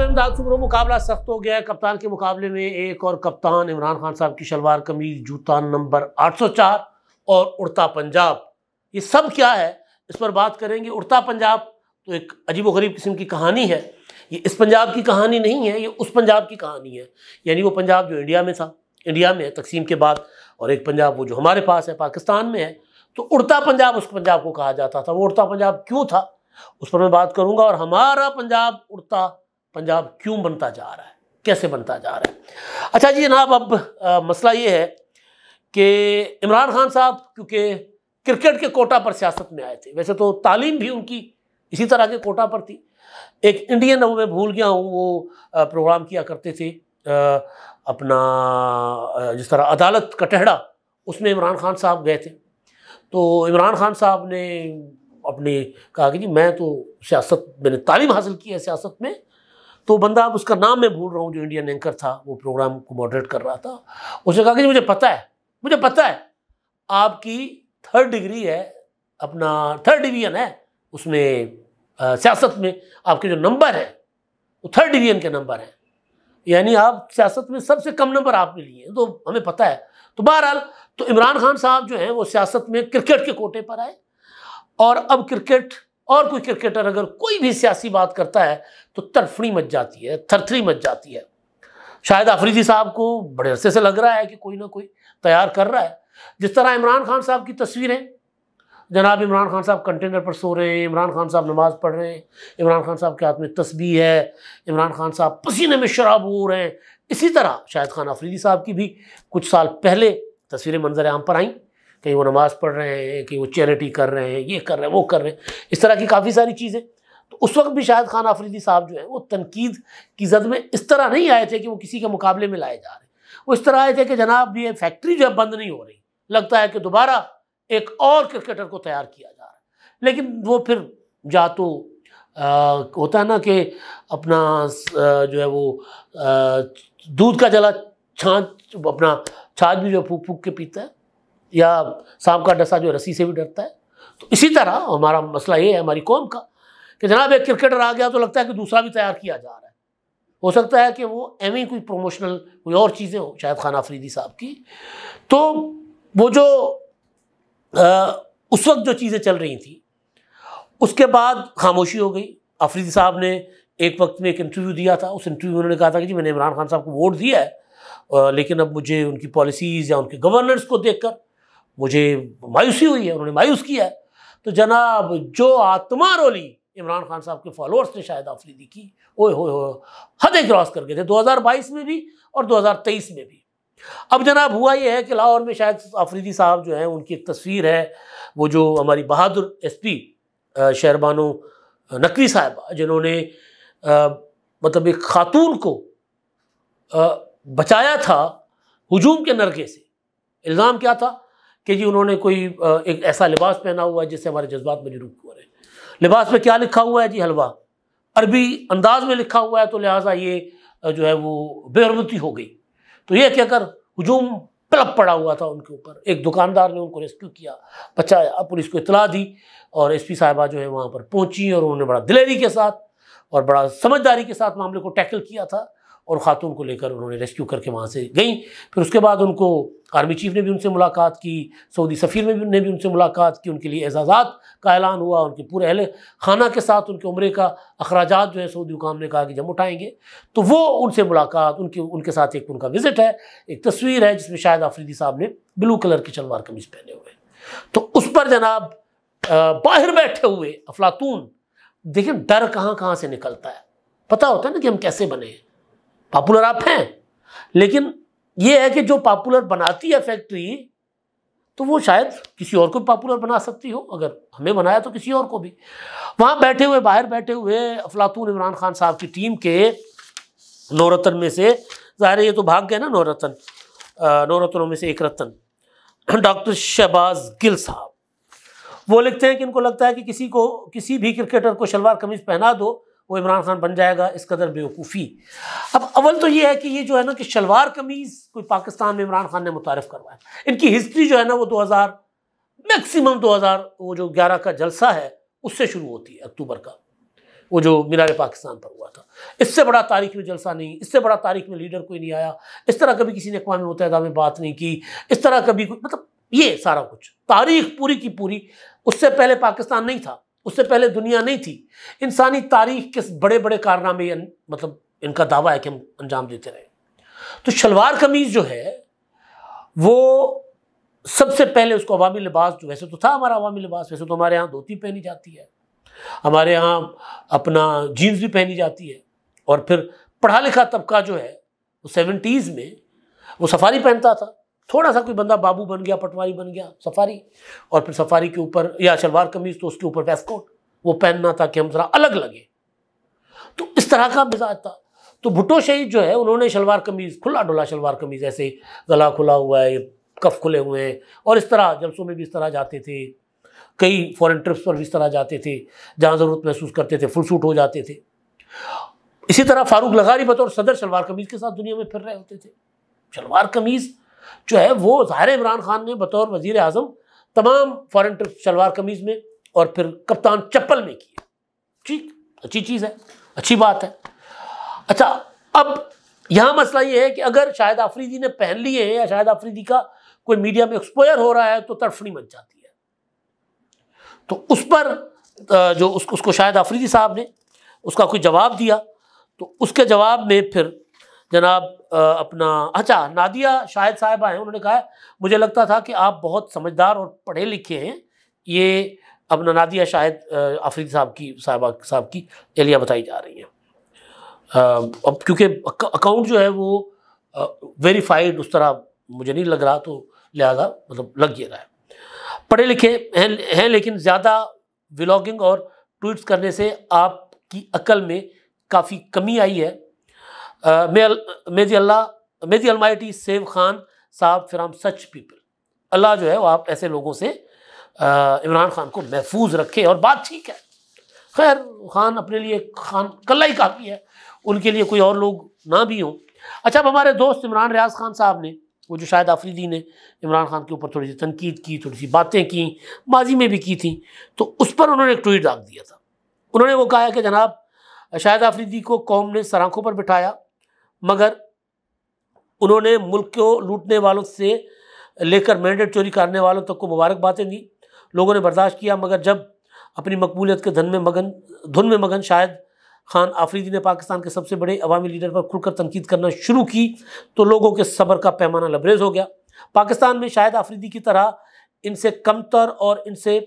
में अमदाद सुमरों मुकाबला सख्त हो गया है कप्तान के मुकाबले में एक और कप्तान इमरान खान साहब की शलवार कमीज जूता नंबर 804 और उड़ता पंजाब ये सब क्या है इस पर बात करेंगे उड़ता पंजाब तो एक अजीब व गरीब किस्म की कहानी है ये इस पंजाब की कहानी नहीं है ये उस पंजाब की कहानी है यानी वो पंजाब जो इंडिया में था इंडिया में है तकसीम के बाद और एक पंजाब वो जो हमारे पास है पाकिस्तान में है तो उड़ता पंजाब उस पंजाब को कहा जाता था वो उड़ता पंजाब क्यों था उस पर मैं बात करूंगा और हमारा पंजाब उड़ता पंजाब क्यों बनता जा रहा है कैसे बनता जा रहा है अच्छा जी जनाब अब आ, मसला ये है कि इमरान खान साहब क्योंकि क्रिकेट के कोटा पर सियासत में आए थे वैसे तो तालीम भी उनकी इसी तरह के कोटा पर थी एक इंडियन अब मैं भूल गया हूँ वो प्रोग्राम किया करते थे आ, अपना जिस तरह अदालत कटहड़ा उसमें इमरान खान साहब गए थे तो इमरान खान साहब ने अपने कहा कि जी मैं तो सियासत मैंने तालीम हासिल की है सियासत में तो बंदा अब उसका नाम मैं भूल रहा हूँ जो इंडियन एंकर था वो प्रोग्राम को मॉडरेट कर रहा था उसने कहा कि मुझे पता है मुझे पता है आपकी थर्ड डिग्री है अपना थर्ड डिवीजन है उसमें सियासत में आपके जो नंबर है वो थर्ड डिवीजन के नंबर हैं यानी आप सियासत में सबसे कम नंबर आपने लिए हैं तो हमें पता है तो बहरहाल तो इमरान खान साहब जो हैं वो सियासत में क्रिकेट के कोटे पर आए और अब क्रिकेट और कोई क्रिकेटर अगर कोई भी सियासी बात करता है तो तड़फड़ी मच जाती है थरथरी मच जाती है शायद आफरीदी साहब को बड़े अरसे से लग रहा है कि कोई ना कोई तैयार कर रहा है जिस तरह इमरान खान साहब की तस्वीरें जनाब इमरान खान साहब कंटेनर पर सो रहे हैं इमरान खान साहब नमाज़ पढ़ रहे हैं इमरान खान साहब के हाथ में तस्वीर है इमरान खान साहब पसीने में शराब हो रहे हैं इसी तरह शायद खान आफरीदी साहब की भी कुछ साल पहले तस्वीरें मंजर आम पर आईं कहीं वो नमाज़ पढ़ रहे हैं कहीं वो चैरिटी कर रहे हैं ये कर रहे हैं वो कर रहे हैं इस तरह की काफ़ी सारी चीज़ें तो उस वक्त भी शायद खान आफरीदी साहब जो है वो तनकीद की जद में इस तरह नहीं आए थे कि वो किसी के मुकाबले में लाए जा रहे वो इस तरह आए थे कि जनाब ये फैक्ट्री जो है बंद नहीं हो रही लगता है कि दोबारा एक और क्रिकेटर को तैयार किया जा रहा है लेकिन वो फिर जा तो आ, होता है ना कि अपना जो है वो दूध का जला छाछ अपना छाछ भी जो फूक फूक के पीता है या सांप का डसा जो रस्सी से भी डरता है तो इसी तरह हमारा मसला ये है हमारी कौम का कि जनाब एक क्रिकेटर आ गया तो लगता है कि दूसरा भी तैयार किया जा रहा है हो सकता है कि वो एम ही कोई प्रोमोशनल कोई और चीज़ें हो शायद खान आफरीदी साहब की तो वो जो आ, उस वक्त जो चीज़ें चल रही थी उसके बाद खामोशी हो गई आफरीदी साहब ने एक वक्त में एक इंटरव्यू दिया था उस इंटरव्यू में उन्होंने कहा था कि जी मैंने इमरान खान साहब को वोट दिया है आ, लेकिन अब मुझे उनकी पॉलिसीज़ या उनके गवर्नर्स को देखकर मुझे मायूसी हुई है उन्होंने मायूस किया है तो जनाब जो आत्मा रोली इमरान खान साहब के फॉलोअर्स ने शायद आफरीदी की ओए हो हदें क्रॉस कर गए थे 2022 में भी और 2023 में भी अब जनाब हुआ यह है कि लाहौर में शायद आफरीदी साहब जो हैं उनकी एक तस्वीर है वो जो हमारी बहादुर एस पी शहरबानो नकवी साहब जिन्होंने मतलब एक खातून को आ, बचाया था हजूम के नरके से इल्ज़ाम क्या था कि जी उन्होंने कोई एक ऐसा लिबास पहना हुआ है जिससे हमारे जज्बात में रूप हो रहे हैं लिबास में क्या लिखा हुआ है जी हलवा अरबी अंदाज में लिखा हुआ है तो लिहाजा ये जो है वो बेहरमती हो गई तो यह कहकर हजूम पलप पड़ा हुआ था उनके ऊपर एक दुकानदार ने उनको रेस्क्यू किया बचाया पुलिस को इतला दी और एस पी साहिबा जो है वहाँ पर पहुँची और उन्होंने बड़ा दिलेरी के साथ और बड़ा समझदारी के साथ मामले को टैकल किया था और ख़ातून को लेकर उन्होंने रेस्क्यू करके वहाँ से गई फिर उसके बाद उनको आर्मी चीफ ने भी उनसे मुलाकात की सऊदी सफ़ीर में भी ने भी उनसे मुलाकात की उनके लिए एजाज़ात का ऐलान हुआ उनके पूरे अहल खाना के साथ उनके उम्र का अखराज जो है सऊदी हुकाम ने कहा कि जब उठाएँगे तो वो उनसे मुलाकात उनके उनके साथ एक उनका विज़िट है एक तस्वीर है जिसमें शायद आफरीदी साहब ने ब्लू कलर की शलवार कमीज पहने हुए तो उस पर जनाब बाहर बैठे हुए अफलातून देखिए डर कहाँ कहाँ से निकलता है पता होता है ना कि हम कैसे बने हैं पॉपुलर आप हैं लेकिन ये है कि जो पॉपुलर बनाती है फैक्ट्री तो वो शायद किसी और को भी पॉपुलर बना सकती हो अगर हमें बनाया तो किसी और को भी वहाँ बैठे हुए बाहर बैठे हुए अफलातून इमरान खान साहब की टीम के नौरतन में से ज़ाहिर ये तो भाग गए ना नौरतन नौरतनों में से एक रतन डॉक्टर शहबाज गिल साहब वो लिखते हैं कि इनको लगता है कि किसी को किसी भी क्रिकेटर को शलवार कमीज पहना दो वो इमरान खान बन जाएगा इस कदर बेवकूफ़ी अब अव्वल तो ये है कि ये जो है ना कि शलवार कमीज़ कोई पाकिस्तान में इमरान खान ने मुतारफ़ करवाया इनकी हिस्ट्री जो है ना वो दो हज़ार मैक्सीम दो हज़ार वो जो ग्यारह का जलसा है उससे शुरू होती है अक्टूबर का वो जो मीनार पाकिस्तान पर हुआ था इससे बड़ा तारीख में जलसा नहीं इससे बड़ा तारीख में लीडर कोई नहीं आया इस तरह कभी किसी ने अकवा मुतहदा में बात नहीं की इस तरह कभी मतलब ये सारा कुछ तारीख पूरी की पूरी उससे पहले पाकिस्तान नहीं था उससे पहले दुनिया नहीं थी इंसानी तारीख के बड़े बड़े कारनामे मतलब इनका दावा है कि हम अंजाम देते रहे तो शलवार कमीज़ जो है वो सबसे पहले उसको अवामी लिबास जो वैसे तो था हमारा अवामी लिबास वैसे तो हमारे यहाँ धोती पहनी जाती है हमारे यहाँ अपना जीन्स भी पहनी जाती है और फिर पढ़ा लिखा तबका जो है वो सेवेंटीज़ में वो सफारी पहनता था थोड़ा सा कोई बंदा बाबू बन गया पटवारी बन गया सफारी और फिर सफारी के ऊपर या शलवार कमीज तो उसके ऊपर वेस्कोट वो पहनना था कि हम जरा अलग लगे तो इस तरह का मिजाज था तो भुटो शहीद जो है उन्होंने शलवार कमीज़ खुला डुला शलवार कमीज़ ऐसे गला खुला हुआ है कफ खुले हुए हैं और इस तरह जलसों में भी इस तरह जाते थे कई फॉरेन ट्रिप्स पर भी इस तरह जाते थे जहाँ ज़रूरत महसूस करते थे फुल सूट हो जाते थे इसी तरह फारूक लगारी बतौर सदर शलवार कमीज़ के साथ दुनिया में फिर रहे होते थे शलवार कमीज़ जो है वो ज़ाहिर इमरान खान ने बतौर वजीर अजम तमाम फॉरन ट्रिप शलवार कमीज़ में और फिर कप्तान चप्पल में किए ठीक अच्छी चीज़ है अच्छी बात है अच्छा अब यहाँ मसला ये है कि अगर शाहिद आफरीदी ने पहन लिए हैं या शाहिद आफरीदी का कोई मीडिया में एक्सपोयर हो रहा है तो तड़फड़ी मच जाती है तो उस पर जो उसको उसको शाहिद आफरीदी साहब ने उसका कोई जवाब दिया तो उसके जवाब में फिर जनाब अपना अच्छा नादिया शाहिद साहब आए उन्होंने कहा मुझे लगता था कि आप बहुत समझदार और पढ़े लिखे हैं ये अपना नादिया शाहिद आफरीदी साहब की साहबा साहब की एलिया बताई जा रही हैं अब क्योंकि अकाउंट जो है वो वेरीफाइड उस तरह मुझे नहीं लग रहा तो लिहाजा मतलब लग ही रहा है पढ़े लिखे हैं हैं लेकिन ज़्यादा व्लॉगिंग और ट्वीट्स करने से आपकी अकल में काफ़ी कमी आई है मे जी अल्लाह मे जी अलमाइटी सेव खान साहब फ्राम सच पीपल अल्लाह जो है वो आप ऐसे लोगों से इमरान खान को महफूज रखे और बात ठीक है खैर खान अपने लिए खान कल्ला ही काफ़ी है उनके लिए कोई और लोग ना भी हों अच्छा अब हमारे दोस्त इमरान रियाज खान साहब ने वो जो शायद आफरीदी ने इमरान खान के ऊपर थोड़ी सी तनकीद की थोड़ी सी बातें की माजी में भी की थी तो उस पर उन्होंने एक ट्वीट डाल दिया था उन्होंने वो कहा कि जनाब शायद आफरीदी को कौम ने सराखों पर बिठाया मगर उन्होंने मुल्क को लूटने वालों से लेकर मैंडेट चोरी करने वालों तक को मुबारकबादें दी लोगों ने बर्दाश्त किया मगर जब अपनी मकबूलियत के धन में मगन धुन में मगन शायद खान आफरीदी ने पाकिस्तान के सबसे बड़े अवामी लीडर पर खुलकर तनकीद करना शुरू की तो लोगों के सब्र का पैमाना लबरेज हो गया पाकिस्तान में शायद आफरीदी की तरह इनसे कमतर और इनसे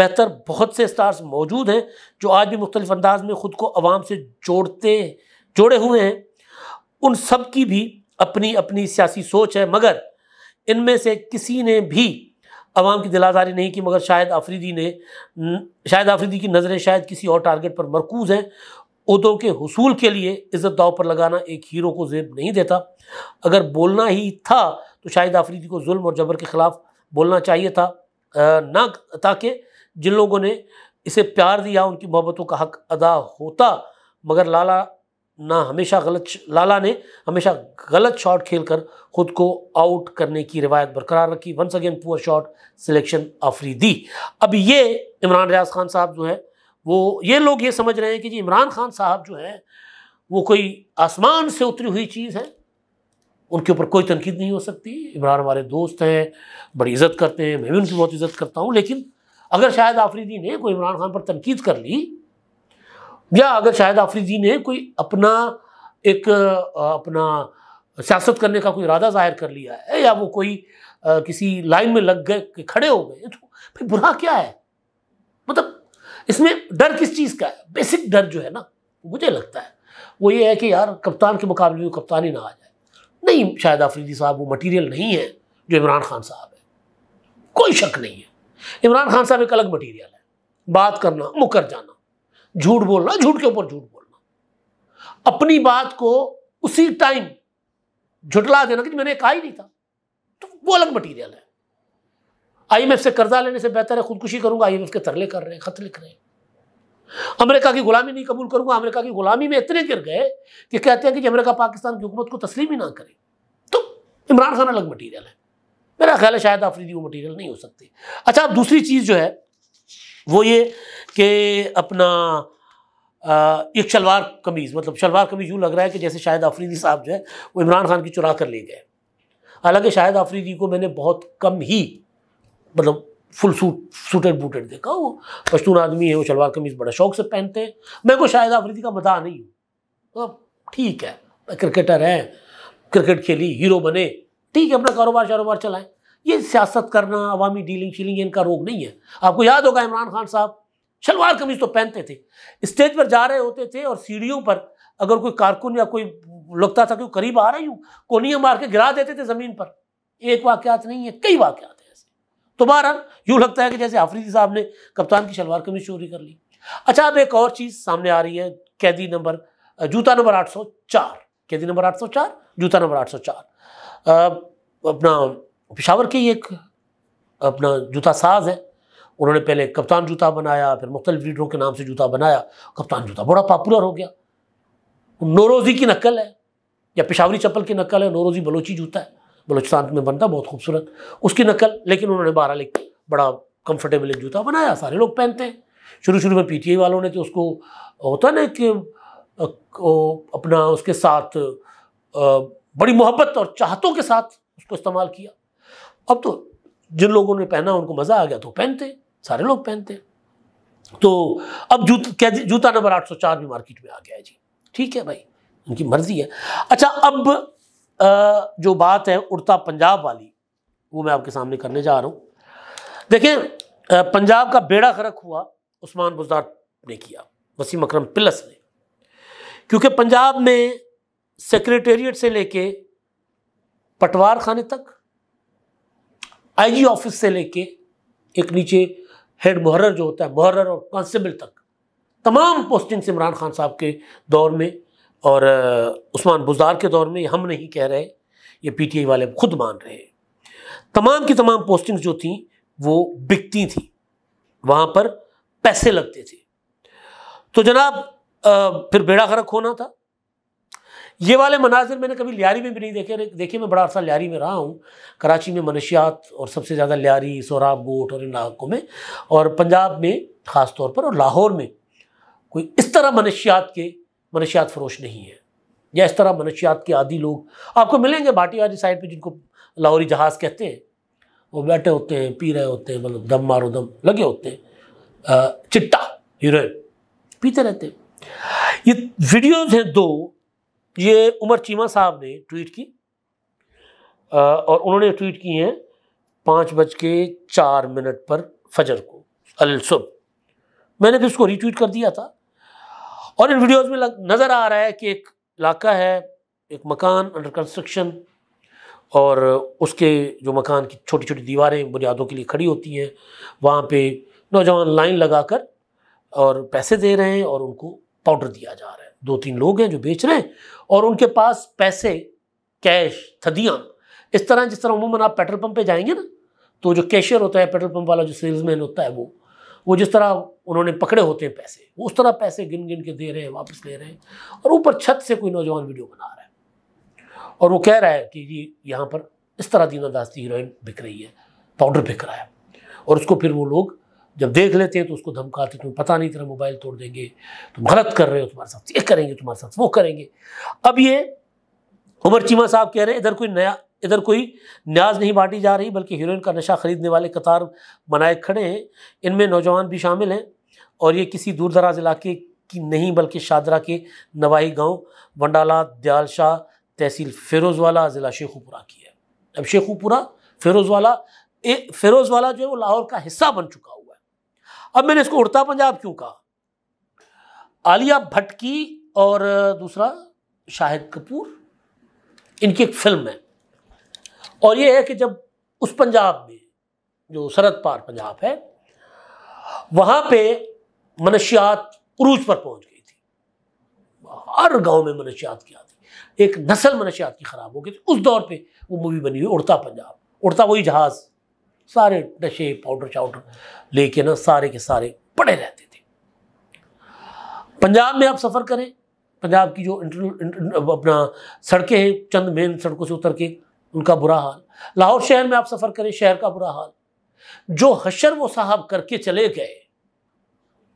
बेहतर बहुत से स्टार्स मौजूद हैं जो आज भी मुख्तलिफ अंदाज में ख़ुद को आवाम से जोड़ते जोड़े हुए हैं उन सब की भी अपनी अपनी सियासी सोच है मगर इनमें से किसी ने भी आवाम की दिलादारी नहीं की मगर शायद आफरीदी ने शायद आफरीदी की नज़रें शायद किसी और टारगेट पर मरकूज हैं उदों के हसूल के लिए इज़्ज़त दाव पर लगाना एक हीरो को जेब नहीं देता अगर बोलना ही था तो शायद आफरीदी को जुल्म और जबर के ख़िलाफ़ बोलना चाहिए था ना ताकि जिन लोगों ने इसे प्यार दिया उनकी मोहब्बतों का हक अदा होता मगर लाला ना हमेशा गलत लाला ने हमेशा गलत शॉट खेलकर खुद को आउट करने की रिवायत बरकरार रखी once again poor shot selection Afridi अब ये इमरान रियाज खान साहब जो है वो ये लोग ये समझ रहे हैं कि जी इमरान खान साहब जो है वो कोई आसमान से उतरी हुई चीज़ है उनके ऊपर कोई तनकीद नहीं हो सकती इमरान हमारे दोस्त हैं बड़ी इज़्ज़त करते हैं मैं भी उनकी बहुत इज़्ज़त करता हूँ लेकिन अगर शायद आफरीदी ने कोई इमरान खान पर तनकीद कर ली या अगर शायद आफरीदी ने कोई अपना एक अपना सियासत करने का कोई इरादा जाहिर कर लिया है या वो कोई आ, किसी लाइन में लग गए खड़े हो गए तो फिर बुरा क्या है मतलब इसमें डर किस चीज़ का है बेसिक डर जो है ना मुझे लगता है वो ये है कि यार कप्तान के मुकाबले में कप्तान ही ना आ जाए नहीं शायद आफरीदी साहब वो मटीरियल नहीं है जो इमरान खान साहब है कोई शक नहीं है इमरान खान साहब एक अलग मटीरियल है बात करना मुकर जाना झूठ बोलना झूठ के ऊपर झूठ बोलना अपनी बात को उसी टाइम झुटला देना कि मैंने कहा ही नहीं था तो वो अलग मटीरियल है आईएमएफ से कर्जा लेने से बेहतर है खुदकुशी करूंगा आईएमएफ के तरले कर रहे हैं खत लिख रहे हैं अमेरिका की गुलामी नहीं कबूल करूंगा अमेरिका की गुलामी में इतने गिर गए कि कहते हैं कि अमेरिका पाकिस्तान की हुकूमत को तस्लीम ही ना करे तो इमरान खान अलग मटीरियल है मेरा ख्याल है शायद आफरीदी वो मटीरियल नहीं हो सकती अच्छा अब दूसरी चीज़ जो है वो ये कि अपना आ, एक शलवार कमीज़ मतलब शलवार कमीज़ यूँ लग रहा है कि जैसे शाहिद आफरीदी साहब जो है वो इमरान खान की चुरा कर ले गए हालांकि शाहिद आफरीदी को मैंने बहुत कम ही मतलब फुल सूट सूटेड बूटेड देखा वो पश्तून आदमी है वो शलवार कमीज़ बड़ा शौक से पहनते हैं मैं को शाहिद आफरीदी का मदा नहीं हूँ तो ठीक है क्रिकेटर हैं क्रिकेट खेली हीरो बने ठीक है अपना कारोबार शारोबार चलाएं ये सियासत करना अवामी डीलिंग शीलिंग इनका रोग नहीं है आपको याद होगा इमरान खान साहब शलवार कमीज तो पहनते थे स्टेज पर जा रहे होते थे और सीढ़ियों पर अगर कोई कारकुन या कोई लगता था कि करीब आ रही हूँ कोनिया मार के गिरा देते थे ज़मीन पर एक वाक्यात नहीं है कई वाक़ हैं ऐसे तो बहरहाल यूँ लगता है कि जैसे आफरीदी साहब ने कप्तान की शलवार कमीज चोरी कर ली अच्छा अब एक और चीज़ सामने आ रही है कैदी नंबर जूता नंबर 804 कैदी नंबर 804 जूता नंबर 804 अपना पिशावर के ही एक अपना जूता साज है उन्होंने पहले कप्तान जूता बनाया फिर मुख्तलिफ लीडरों के नाम से जूता बनाया कप्तान जूता बड़ा पॉपुलर हो गया नोरोजी की नकल है या पिशावरी चप्पल की नकल है नोरोजी बलोची जूता है बलोचिस्तान में बनता बहुत खूबसूरत उसकी नकल लेकिन उन्होंने बारह लिख बड़ा कंफर्टेबल एक जूता बनाया सारे लोग पहनते हैं शुरू शुरू में आई वालों ने तो उसको होता ना कि अपना उसके साथ बड़ी मोहब्बत और चाहतों के साथ उसको इस्तेमाल किया अब तो जिन लोगों ने पहना उनको मज़ा आ गया तो पहनते सारे लोग पहनते तो अब जूत क्या जूता नंबर 804 भी मार्केट में आ गया है जी ठीक है भाई उनकी मर्जी है अच्छा अब आ, जो बात है उड़ता पंजाब वाली वो मैं आपके सामने करने जा रहा हूँ देखें पंजाब का बेड़ा खरक हुआ उस्मान बुजार ने किया वसीम अकरम पिलस ने क्योंकि पंजाब में सेक्रेटेरिएट से लेके पटवार खाने तक आईजी ऑफिस से लेके एक नीचे हेड बहरर जो होता है बहरर और कांस्टेबल तक तमाम पोस्टिंग्स इमरान खान साहब के दौर में और उस्मान बुजार के दौर में हम नहीं कह रहे ये पीटीआई वाले खुद मान रहे हैं तमाम की तमाम पोस्टिंग्स जो थी वो बिकती थी वहाँ पर पैसे लगते थे तो जनाब फिर बेड़ा गर्क होना था ये वाले मनाजिर मैंने कभी लियारी में भी नहीं देखे देखिए मैं बड़ा अरसा लियारी में रहा हूँ कराची में मनशियात और सबसे ज़्यादा लियारी सोराब गोट और इन इलाकों में और पंजाब में ख़ास तौर पर और लाहौर में कोई इस तरह मनशियात के मनशियात फरोश नहीं है या इस तरह मनशियात के आदि लोग आपको मिलेंगे भाटी वाली साइड पर जिनको लाहौरी जहाज़ कहते हैं वो बैठे होते हैं पी रहे होते हैं मतलब दम मारो दम लगे होते हैं चिट्टा हीरोइन पीते रहते हैं ये वीडियोज़ हैं दो ये उमर चीमा साहब ने ट्वीट की और उन्होंने ट्वीट की है पाँच बज के चार मिनट पर फजर को अलसुब मैंने तो उसको रीट्वीट कर दिया था और इन वीडियोस में लग, नज़र आ रहा है कि एक इलाका है एक मकान अंडर कंस्ट्रक्शन और उसके जो मकान की छोटी छोटी दीवारें बुनियादों के लिए खड़ी होती हैं वहाँ पे नौजवान लाइन लगाकर और पैसे दे रहे हैं और उनको पाउडर दिया जा रहा है दो तीन लोग हैं जो बेच रहे हैं और उनके पास पैसे कैश थदियाँ इस तरह जिस तरह उमूमन आप पेट्रोल पंप पे जाएंगे ना तो जो कैशियर होता है पेट्रोल पंप वाला जो सेल्समैन होता है वो वो जिस तरह उन्होंने पकड़े होते हैं पैसे वो उस तरह पैसे गिन गिन के दे रहे हैं वापस ले रहे हैं और ऊपर छत से कोई नौजवान वीडियो बना रहा है और वो कह रहा है कि जी यहाँ पर इस तरह दीनादास्ती हीरोइन बिक रही है पाउडर बिक रहा है और उसको फिर वो लोग जब देख लेते हैं तो उसको धमकाते तुम्हें तो पता नहीं तेरा मोबाइल तोड़ देंगे तुम गलत कर रहे हो तुम्हारे साथ ये करेंगे तुम्हारे साथ वो करेंगे अब ये उमर चीमा साहब कह रहे हैं इधर कोई नया इधर कोई न्याज नहीं बांटी जा रही बल्कि हीरोइन का नशा खरीदने वाले कतार बनाए खड़े हैं इनमें नौजवान भी शामिल हैं और ये किसी दूर दराज इलाके की नहीं बल्कि शादरा के नवाही गांव वंडाला दयालशाह तहसील फिरोजवाला ज़िला शेखुपुरा की है अब शेखुपुरा फिरोजवाला ए फिरोजवाला जो है वो लाहौर का हिस्सा बन चुका हुआ अब मैंने इसको उड़ता पंजाब क्यों कहा आलिया भट्ट की और दूसरा शाहिद कपूर इनकी एक फिल्म है और ये है कि जब उस पंजाब में जो सरहद पार पंजाब है वहाँ पे मनशियात उरूज पर पहुँच गई थी हर गांव में मनशियात की आती एक नस्ल मनशियात की ख़राब हो गई थी उस दौर पे वो मूवी बनी हुई उड़ता पंजाब उड़ता वही जहाज़ सारे नशे पाउडर चाउडर लेके ना सारे के सारे पड़े रहते थे पंजाब में आप सफ़र करें पंजाब की जो इंटर, अपना सड़कें हैं चंद मेन सड़कों से उतर के उनका बुरा हाल लाहौर शहर में आप सफ़र करें शहर का बुरा हाल जो हशर वो साहब करके चले गए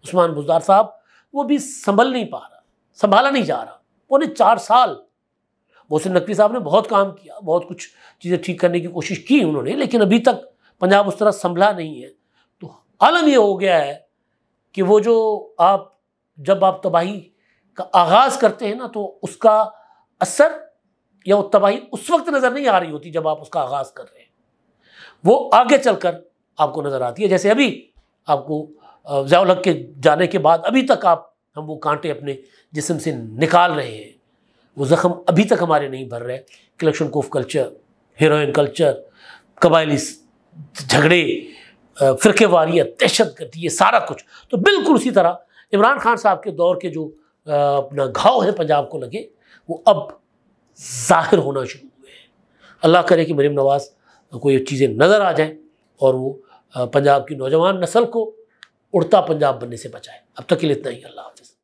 उस्मान बुजदार साहब वो भी संभल नहीं पा रहा संभाला नहीं जा रहा उन्हें चार साल मोहसिन नकवी साहब ने बहुत काम किया बहुत कुछ चीज़ें ठीक करने की कोशिश की उन्होंने लेकिन अभी तक पंजाब उस तरह संभला नहीं है तो आलम यह हो गया है कि वो जो आप जब आप तबाही का आगाज़ करते हैं ना तो उसका असर या वो तबाही उस वक्त नज़र नहीं आ रही होती जब आप उसका आगाज़ कर रहे हैं वो आगे चलकर आपको नज़र आती है जैसे अभी आपको जयालक के जाने के बाद अभी तक आप हम वो कांटे अपने जिसम से निकाल रहे हैं वो ज़ख़म अभी तक हमारे नहीं भर रहे collection of culture heroin culture कबायली झगड़े फिरके वारियत दहशत गर्दी ये सारा कुछ तो बिल्कुल उसी तरह इमरान खान साहब के दौर के जो अपना घाव है पंजाब को लगे वो अब ज़ाहिर होना शुरू हुए हैं अल्लाह करे कि मरीम नवाज़ को ये चीज़ें नज़र आ जाएँ और वो पंजाब की नौजवान नस्ल को उड़ता पंजाब बनने से बचाए अब तक के लिए इतना ही अल्लाह हाफिज़